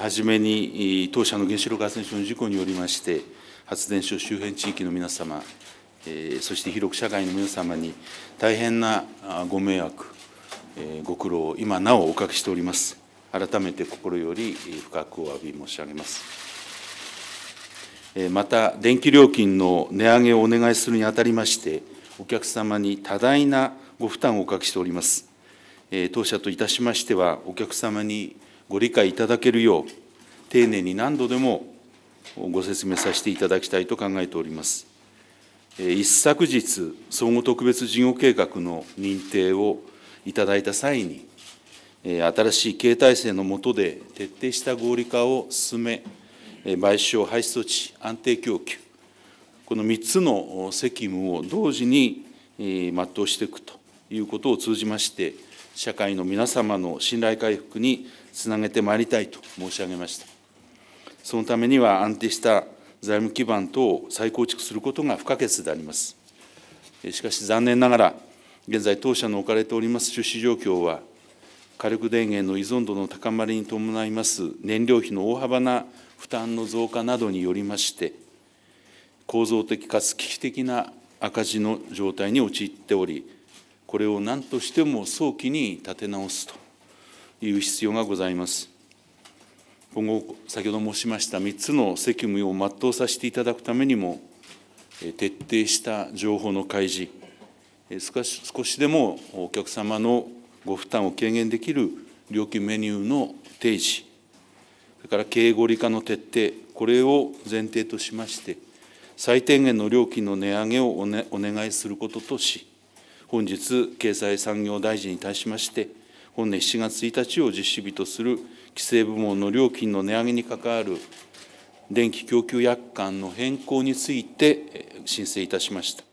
はじめに、当社の原子力発電所の事故によりまして、発電所周辺地域の皆様、そして広く社会の皆様に大変なご迷惑、ご苦労を今なおおかけしております。改めて心より深くお詫び申し上げます。また、電気料金の値上げをお願いするにあたりまして、お客様に多大なご負担をおかけしております。当社といたしましては、お客様にご理解いただけるよう、丁寧に何度でもご説明させていただきたいと考えております。一昨日、総合特別事業計画の認定をいただいた際に、新しい経営体制の下で徹底した合理化を進め、賠償、廃止措置、安定供給、この3つの責務を同時に全うしていくということを通じまして、社会の皆様の信頼回復につなげてまいりたいと申し上げました。そのためには安定した財務基盤等を再構築することが不可欠であります。しかし残念ながら、現在、当社の置かれております出資状況は、火力電源の依存度の高まりに伴います燃料費の大幅な負担の増加などによりまして、構造的かつ危機的な赤字の状態に陥っており、これを何としても早期に立て直すという必要がございます。今後、先ほど申しました3つの責務を全うさせていただくためにも、徹底した情報の開示、少し少しでもお客様のご負担を軽減できる料金メニューの提示、それから経営合理化の徹底、これを前提としまして、最低限の料金の値上げをお、ね,、願いすることとし、本日、経済産業大臣に対しまして、本年7月1日を実施日とする規制部門の料金の値上げに関わる電気供給約款の変更について申請いたしました。